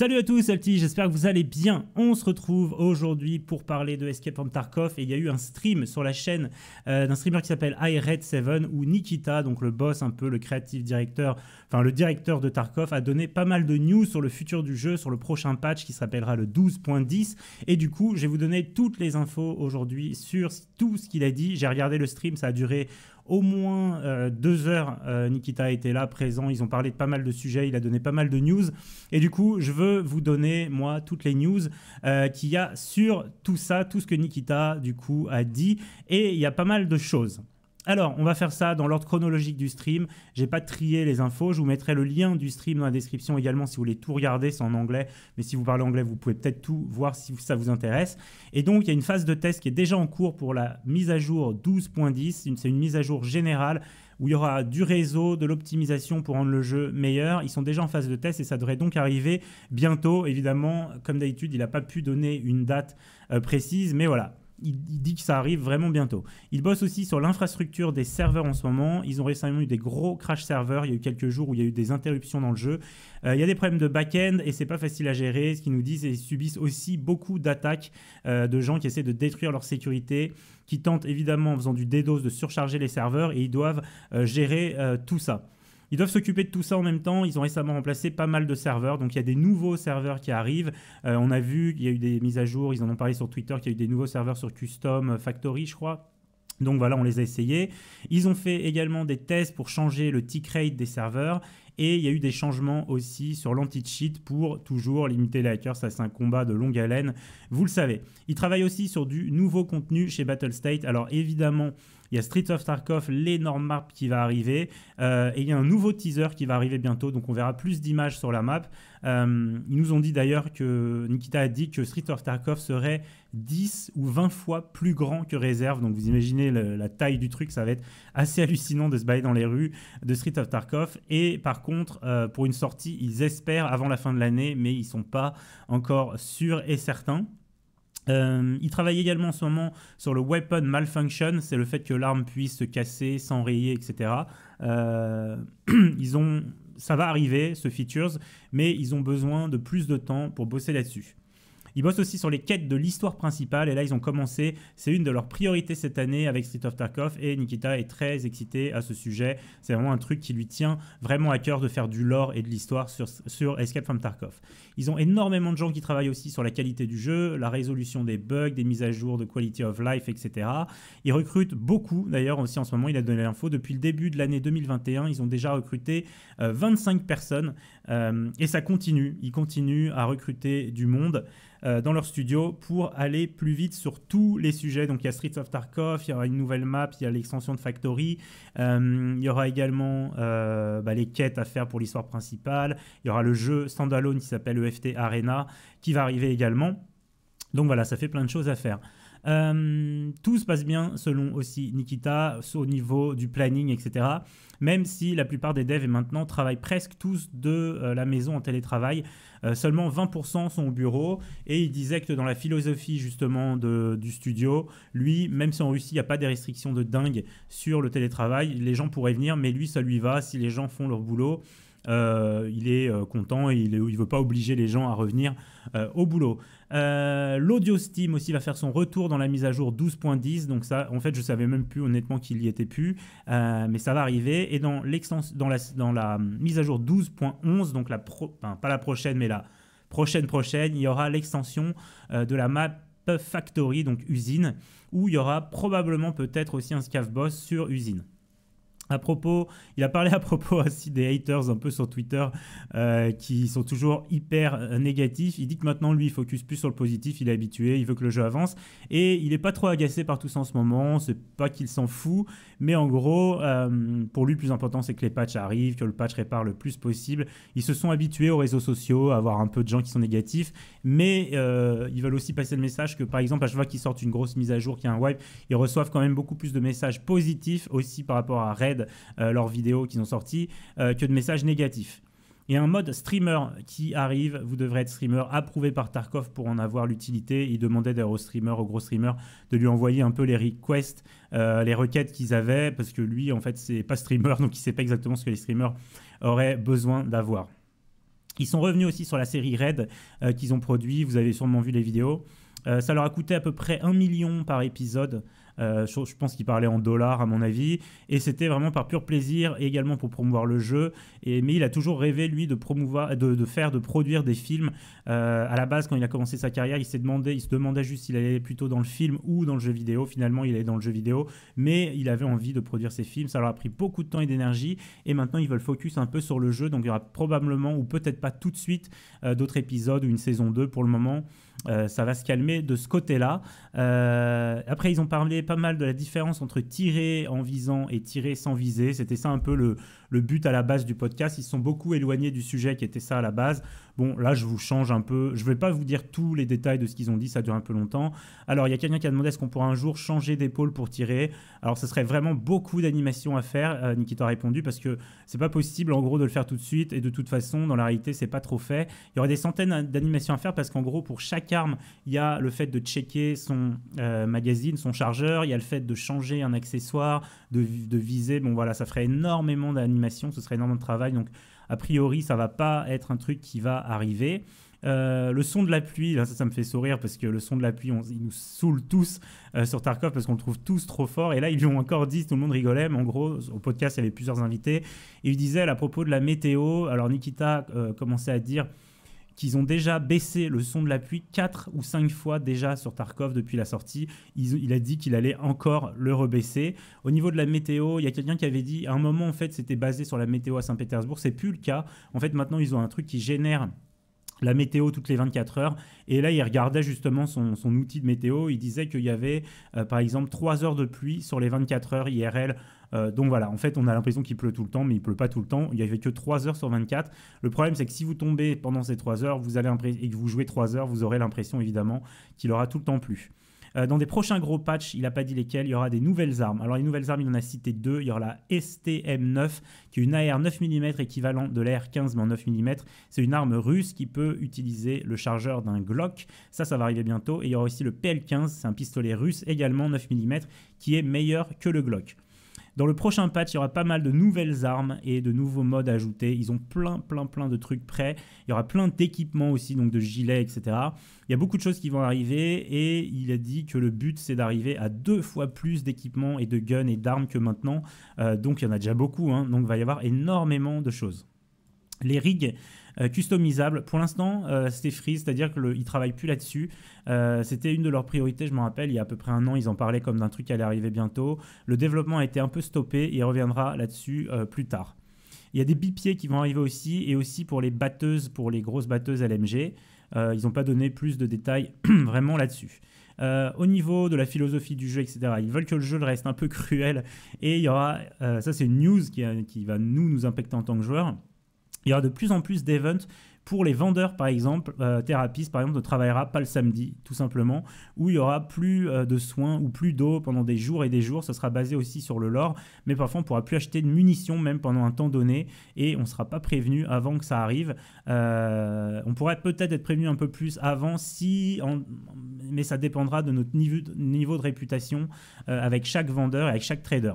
Salut à tous, Alti, j'espère que vous allez bien. On se retrouve aujourd'hui pour parler de Escape from Tarkov. Et il y a eu un stream sur la chaîne euh, d'un streamer qui s'appelle iRed7 où Nikita, donc le boss, un peu le créatif directeur, enfin le directeur de Tarkov, a donné pas mal de news sur le futur du jeu, sur le prochain patch qui s'appellera le 12.10. Et du coup, je vais vous donner toutes les infos aujourd'hui sur tout ce qu'il a dit. J'ai regardé le stream, ça a duré au moins euh, deux heures, Nikita euh, Nikita était là, présent. Ils ont parlé de pas mal de sujets. Il a donné pas mal de news. Et du coup, je veux vous donner, moi, toutes les news euh, qu'il y a sur tout ça, tout ce que Nikita, du coup, a dit. Et il y a pas mal de choses. Alors, on va faire ça dans l'ordre chronologique du stream. J'ai pas trié les infos. Je vous mettrai le lien du stream dans la description également si vous voulez tout regarder. C'est en anglais. Mais si vous parlez anglais, vous pouvez peut-être tout voir si ça vous intéresse. Et donc, il y a une phase de test qui est déjà en cours pour la mise à jour 12.10. C'est une mise à jour générale où il y aura du réseau, de l'optimisation pour rendre le jeu meilleur. Ils sont déjà en phase de test et ça devrait donc arriver bientôt. Évidemment, comme d'habitude, il n'a pas pu donner une date euh, précise, mais voilà il, dit que ça arrive vraiment bientôt. Ils bossent aussi sur l'infrastructure des serveurs en ce moment. Ils ont récemment eu des gros crash serveurs. Il y a eu quelques jours où il y a eu des interruptions dans le jeu. Euh, il y a des problèmes de back-end et c'est pas facile à gérer. Ce qu'ils nous disent, c'est ils subissent aussi beaucoup d'attaques euh, de gens qui essaient de détruire leur sécurité, qui tentent évidemment en faisant du DDoS de surcharger les serveurs et ils doivent euh, gérer tout ça. Ils doivent s'occuper de tout ça en même temps. Ils ont récemment remplacé pas mal de serveurs. Donc il y a des nouveaux serveurs qui arrivent. Euh, on a vu qu'il y a eu des mises à jour. Ils en ont parlé sur Twitter qu'il y a eu des nouveaux serveurs sur Custom Factory, je crois. Donc voilà, on les a essayés. Ils ont fait également des tests pour changer le tick rate des serveurs et il y a eu des changements aussi sur l'anti-cheat pour toujours limiter les hackers. Ça, c'est un combat de longue haleine, vous le savez. Ils travaillent aussi sur du nouveau contenu chez Battle State. Alors évidemment, il y a Street of Tarkov, l'énorme map qui va arriver. Euh, et il y a un nouveau teaser qui va arriver bientôt. Donc on verra plus d'images sur la map. Euh, ils nous ont dit d'ailleurs que Nikita a dit que Street of Tarkov serait 10 ou 20 fois plus grand que Reserve. Donc vous imaginez la taille du truc. Ça va être assez hallucinant de se bailler dans les rues de Street of Tarkov. Et par contre, euh, pour une sortie, ils espèrent avant la fin de l'année, mais ils ne sont pas encore sûrs et certains. Euh, ils travaillent également en ce moment sur le weapon malfunction, c'est le fait que l'arme puisse se casser, s'enrayer, etc. Euh, ils ont, ça va arriver, ce features, mais ils ont besoin de plus de temps pour bosser là-dessus. Ils bossent aussi sur les quêtes de l'histoire principale et là ils ont commencé, c'est une de leurs priorités cette année avec Street of Tarkov et Nikita est très excité à ce sujet. C'est vraiment un truc qui lui tient vraiment à cœur de faire du lore et de l'histoire sur, Escape from Tarkov. Ils ont énormément de gens qui travaillent aussi sur la qualité du jeu, la résolution des bugs, des mises à jour de quality of life, etc. Ils recrutent beaucoup d'ailleurs aussi en ce moment, il a donné l'info, depuis le début de l'année 2021, ils ont déjà recruté 25 euh, personnes euh, et ça continue, ils continuent à recruter du monde. Euh, dans leur studio pour aller plus vite sur tous les sujets. Donc il y a Streets of Tarkov, il y aura une nouvelle map, il y a l'extension de Factory, euh, il y aura également euh, bah, les quêtes à faire pour l'histoire principale, il y aura le jeu standalone qui s'appelle EFT Arena qui va arriver également. Donc voilà, ça fait plein de choses à faire. Euh, tout se passe bien selon aussi Nikita au niveau du planning, etc. Même si la plupart des devs et maintenant travaillent presque tous de euh, la maison en télétravail, euh, seulement 20% sont au bureau. Et il disait que dans la philosophie justement du studio, lui, même si en Russie il n'y a pas des restrictions de dingue sur le télétravail, les gens pourraient venir, mais lui ça lui va si les gens font leur boulot. Euh, il est euh, content, et il ne veut pas obliger les gens à revenir euh, au boulot. L'audio Steam aussi va faire son retour dans la mise à jour 12.10. Donc ça, en fait, je savais même plus honnêtement qu'il y était plus, mais ça va arriver. Et dans, dans, la, dans la mise à jour 12.11, donc la pas la prochaine, mais la prochaine prochaine, il y aura l'extension de la map Factory, donc usine, où il y aura probablement peut-être aussi un scav boss sur usine. À propos, il a parlé à propos aussi des haters un peu sur Twitter euh, qui sont toujours hyper euh, négatifs. Il dit que maintenant, lui, il focus plus sur le positif, il est habitué, il veut que le jeu avance. Et il n'est pas trop agacé par tout ça en ce moment, c'est pas qu'il s'en fout, mais en gros, euh, pour lui, le plus important, c'est que les patchs arrivent, que le patch répare le plus possible. Ils se sont habitués aux réseaux sociaux, à avoir un peu de gens qui sont négatifs, mais ils veulent aussi passer le message que, par exemple, à chaque fois qu'ils sortent une grosse mise à jour, qu'il y a un wipe, ils reçoivent quand même beaucoup plus de messages positifs aussi par rapport à Red. Euh, leurs vidéos qu'ils ont sorties, euh, que de messages négatifs. Il y a un mode streamer qui arrive, vous devrez être streamer approuvé par Tarkov pour en avoir l'utilité. Il demandait d'ailleurs aux streamers, aux gros streamers, de lui envoyer un peu les requests, euh, les requêtes qu'ils avaient, parce que lui, en fait, c'est pas streamer, donc il sait pas exactement ce que les streamers auraient besoin d'avoir. Ils sont revenus aussi sur la série Red qu'ils ont produit. Vous avez sûrement vu les vidéos. ça leur a coûté à peu près 1 million par épisode euh, je, pense qu'il parlait en dollars à mon avis. Et c'était vraiment par pur plaisir également pour promouvoir le jeu. mais il a toujours rêvé lui de promouvoir, de, faire, de produire des films. Euh, à la base, quand il a commencé sa carrière, il s'est demandé, il se demandait juste s'il allait plutôt dans le film ou dans le jeu vidéo. Finalement, il est dans le jeu vidéo, mais il avait envie de produire ses films. Ça leur a pris beaucoup de temps et d'énergie. Et maintenant, ils veulent focus un peu sur le jeu. Donc il y aura probablement ou peut-être pas tout de suite euh, d'autres épisodes ou une saison 2 pour le moment. Euh, ça va se calmer de ce côté-là. Euh, après, ils ont parlé pas mal de la différence entre tirer en visant et tirer sans viser. C'était ça un peu le, but à la base du podcast. Ils sont beaucoup éloignés du sujet qui était ça à la base. Bon, là, je vous change un peu. Je ne vais pas vous dire tous les détails de ce qu'ils ont dit, ça dure un peu longtemps. Alors, il y a quelqu'un qui a demandé est-ce qu'on pourra un jour changer d'épaule pour tirer Alors, ce serait vraiment beaucoup d'animations à faire. Euh, Nikita a répondu parce que c'est pas possible, en gros, de le faire tout de suite. Et de toute façon, dans la réalité, c'est pas trop fait. Il y aurait des centaines d'animations à faire parce qu'en gros, pour chaque il y a le fait de checker son euh, magazine, son chargeur, il y a le fait de changer un accessoire, de, viser. Bon, voilà, ça ferait énormément d'animation, ce serait énormément de travail. Donc, a priori, ça va pas être un truc qui va arriver. Euh, le son de la pluie, là, ça, me fait sourire parce que le son de la pluie, il nous saoule tous euh, sur Tarkov parce qu'on le trouve tous trop fort. Et là, ils lui ont encore dit, tout le monde rigolait, mais en gros, au podcast, il y avait plusieurs invités. Et il disait, à propos de la météo, alors Nikita commençait à dire qu'ils ont déjà baissé le son de l'appui 4 ou 5 fois déjà sur Tarkov depuis la sortie. Il, a dit qu'il allait encore le rebaisser. Au niveau de la météo, il y a quelqu'un qui avait dit à un moment, en fait, c'était basé sur la météo à Saint-Pétersbourg. C'est plus le cas. En fait, maintenant, ils ont un truc qui génère la météo toutes les 24 heures. Et là, il regardait justement son, outil de météo. Il disait qu'il y avait, euh, par exemple, 3 heures de pluie sur les 24 heures IRL. Euh, donc voilà, en fait, on a l'impression qu'il pleut tout le temps, mais il pleut pas tout le temps. Il n'y avait que 3 heures sur 24. Le problème, c'est que si vous tombez pendant ces 3 heures vous allez et que vous jouez 3 heures, vous aurez l'impression, évidemment, qu'il aura tout le temps plu. Euh, dans des prochains gros patchs, il n'a pas dit lesquels, il y aura des nouvelles armes. Alors les nouvelles armes, il en a cité deux. Il y aura la STM9, qui est une AR 9 mm équivalent de l'AR 15 mais en 9 mm. C'est une arme russe qui peut utiliser le chargeur d'un Glock. Ça, ça va arriver bientôt. Et il y aura aussi le PL15, c'est un pistolet russe également 9 mm, qui est meilleur que le Glock. Dans le prochain patch, il y aura pas mal de nouvelles armes et de nouveaux modes ajoutés. Ils ont plein, plein, plein de trucs prêts. Il y aura plein d'équipements aussi, donc de gilets, etc. Il y a beaucoup de choses qui vont arriver et il a dit que le but, c'est d'arriver à deux fois plus d'équipements et de guns et d'armes que maintenant. Euh, donc il y en a déjà beaucoup, hein. donc il va y avoir énormément de choses. Les rigs euh, customisable. Pour l'instant, euh, c'était free, c'est-à-dire qu'ils ne travaillent plus là-dessus. Euh, c'était une de leurs priorités, je me rappelle, il y a à peu près un an, ils en parlaient comme d'un truc qui allait arriver bientôt. Le développement a été un peu stoppé et il reviendra là-dessus plus tard. Il y a des bipieds qui vont arriver aussi, et aussi pour les batteuses, pour les grosses batteuses LMG. ils n'ont pas donné plus de détails vraiment là-dessus. au niveau de la philosophie du jeu, etc. Ils veulent que le jeu reste un peu cruel. Et il y aura, ça c'est une news qui, qui, va nous, nous impacter en tant que joueurs il y aura de plus en plus d'events pour les vendeurs, par exemple, euh, thérapeutes, par exemple, ne travaillera pas le samedi, tout simplement, où il y aura plus euh, de soins ou plus d'eau pendant des jours et des jours. Ce sera basé aussi sur le lore, mais parfois on pourra plus acheter de munitions même pendant un temps donné et on ne sera pas prévenu avant que ça arrive. Euh, on pourrait peut-être être prévenu un peu plus avant si, mais ça dépendra de notre niveau de, réputation avec chaque vendeur et avec chaque trader.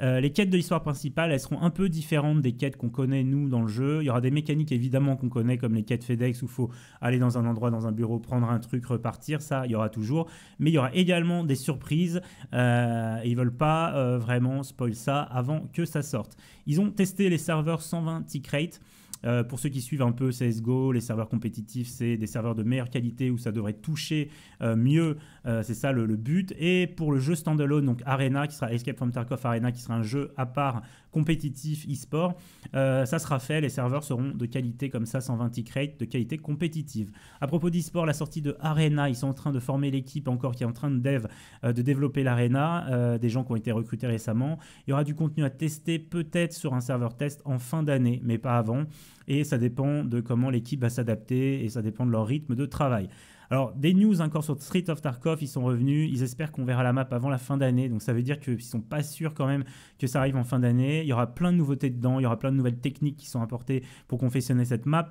Euh, les quêtes de l'histoire principale, elles seront un peu différentes des quêtes qu'on connaît nous dans le jeu. Il y aura des mécaniques évidemment qu'on connaît comme les quêtes FedEx où il faut aller dans un endroit, dans un bureau, prendre un truc, repartir, ça il y aura toujours. Mais il y aura également des surprises. Euh, ils veulent pas euh, vraiment spoil ça avant que ça sorte. Ils ont testé les serveurs 120 t euh, pour ceux qui suivent un peu CSGO, les serveurs compétitifs, c'est des serveurs de meilleure qualité où ça devrait toucher euh, mieux. Euh, c'est ça le, le, but. Et pour le jeu standalone, donc Arena, qui sera Escape from Tarkov Arena, qui sera un jeu à part compétitif e-sport, euh, ça sera fait. Les serveurs seront de qualité comme ça, 120 crate, de qualité compétitive. À propos d'e-sport, la sortie de Arena, ils sont en train de former l'équipe encore qui est en train de, dev, euh, de développer l'Arena, euh, des gens qui ont été recrutés récemment. Il y aura du contenu à tester peut-être sur un serveur test en fin d'année, mais pas avant. Et ça dépend de comment l'équipe va s'adapter et ça dépend de leur rythme de travail. Alors, des news encore sur Street of Tarkov, ils sont revenus. Ils espèrent qu'on verra la map avant la fin d'année. Donc, ça veut dire qu'ils sont pas sûrs quand même que ça arrive en fin d'année. Il y aura plein de nouveautés dedans. Il y aura plein de nouvelles techniques qui sont apportées pour confectionner cette map.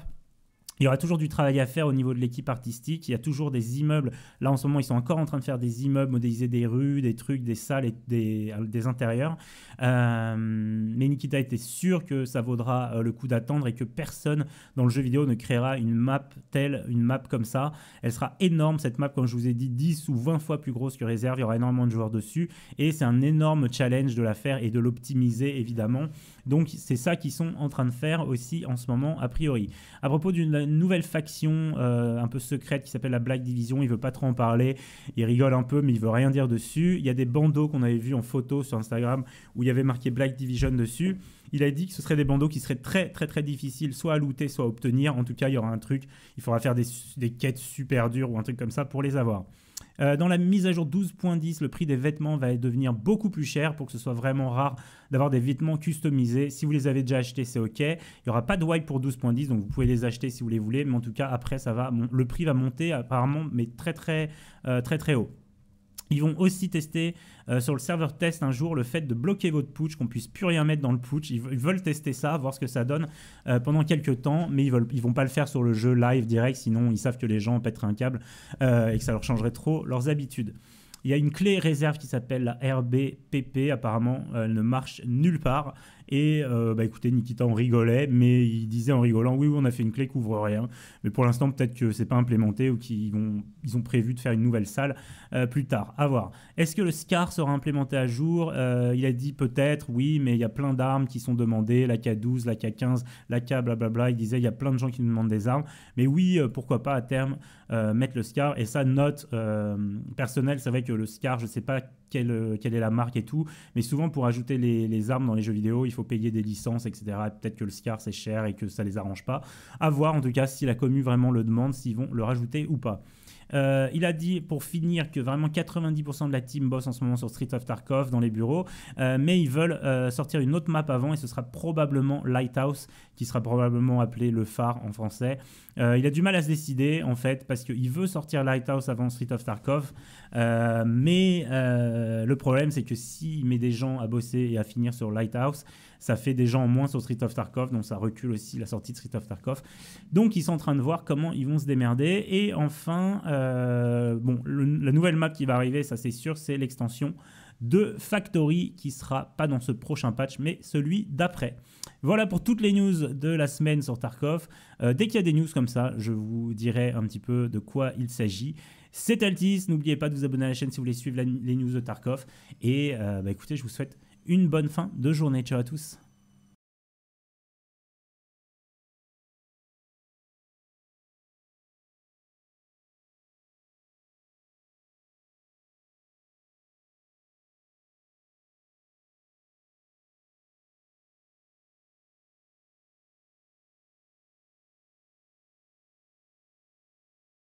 Il y aura toujours du travail à faire au niveau de l'équipe artistique. Il y a toujours des immeubles. Là, en ce moment, ils sont encore en train de faire des immeubles, modéliser des rues, des trucs, des salles et des, intérieurs. Euh, mais Nikita était sûr que ça vaudra euh, le coup d'attendre et que personne dans le jeu vidéo ne créera une map telle, une map comme ça. Elle sera énorme, cette map, comme je vous ai dit, 10 ou 20 fois plus grosse que réserve. Il y aura énormément de joueurs dessus. Et c'est un énorme challenge de la faire et de l'optimiser, évidemment. Donc, c'est ça qu'ils sont en train de faire aussi en ce moment, a priori. À propos d'une une nouvelle faction euh, un peu secrète qui s'appelle la Black Division. Il veut pas trop en parler. Il rigole un peu, mais il veut rien dire dessus. Il y a des bandeaux qu'on avait vus en photo sur Instagram où il y avait marqué Black Division dessus il a dit que ce seraient des bandeaux qui seraient très, très, très difficiles, soit à looter, soit à obtenir. En tout cas, il y aura un truc, il faudra faire des, quêtes super dures ou un truc comme ça pour les avoir. Euh, dans la mise à jour 12.10, le prix des vêtements va devenir beaucoup plus cher pour que ce soit vraiment rare d'avoir des vêtements customisés. Si vous les avez déjà achetés, c'est OK. Il n'y aura pas de wipe pour 12.10, donc vous pouvez les acheter si vous les voulez. Mais en tout cas, après, ça va, le prix va monter apparemment, mais très très euh, très très haut. Ils vont aussi tester euh, sur le serveur test un jour le fait de bloquer votre putsch, qu'on puisse plus rien mettre dans le putsch. Ils, veulent tester ça, voir ce que ça donne euh, pendant quelques temps, mais ils ne vont pas le faire sur le jeu live direct, sinon ils savent que les gens pèteraient un câble euh, et que ça leur changerait trop leurs habitudes. Il y a une clé réserve qui s'appelle la RBPP. Apparemment, elle ne marche nulle part. Et euh, bah, écoutez, Nikita en rigolait, mais il disait en rigolant Oui, on a fait une clé qui couvre rien. Mais pour l'instant, peut-être que c'est pas implémenté ou qu'ils ont, ils ont prévu de faire une nouvelle salle euh, plus tard. À voir. Est-ce que le SCAR sera implémenté à jour euh, Il a dit peut-être, oui, mais il y a plein d'armes qui sont demandées la K12, la K15, la K blablabla. Il disait Il y a plein de gens qui nous demandent des armes. Mais oui, pourquoi pas à terme mettre le SCAR Et ça, note personnelle, c'est vrai que le SCAR, je sais pas euh, quelle, est la marque et tout. Mais souvent, pour ajouter les, armes dans les jeux vidéo, il faut payer des licences, etc. Peut-être que le SCAR, c'est cher et que ça les arrange pas. À voir, en tout cas, si la commu vraiment le demande, s'ils vont le rajouter ou pas. Euh, il a dit pour finir que vraiment 90% de la team bosse en ce moment sur Street of Tarkov dans les bureaux, euh, mais ils veulent euh, sortir une autre map avant et ce sera probablement Lighthouse, qui sera probablement appelé le phare en français. il a du mal à se décider en fait parce qu'il veut sortir Lighthouse avant Street of Tarkov, mais le problème c'est que s'il met des gens à bosser et à finir sur Lighthouse, ça fait des gens en moins sur Street of Tarkov, donc ça recule aussi la sortie de Street of Tarkov. Donc ils sont en train de voir comment ils vont se démerder. Et enfin, euh, bon, la nouvelle map qui va arriver, ça c'est sûr, c'est l'extension de Factory qui sera pas dans ce prochain patch mais celui d'après. Voilà pour toutes les news de la semaine sur Tarkov. Euh, dès qu'il y a des news comme ça, je vous dirai un petit peu de quoi il s'agit. C'est Altis, n'oubliez pas de vous abonner à la chaîne si vous voulez suivre les news de Tarkov. Et euh, bah, écoutez, je vous souhaite une bonne fin de journée. Ciao à tous.